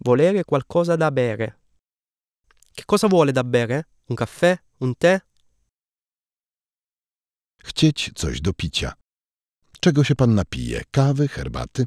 Volere qualcosa da bere. Che cosa vuole da bere? Un caffè? Un tè? Chcieć coś do picia. Czego się pan napije? Kawy, herbaty?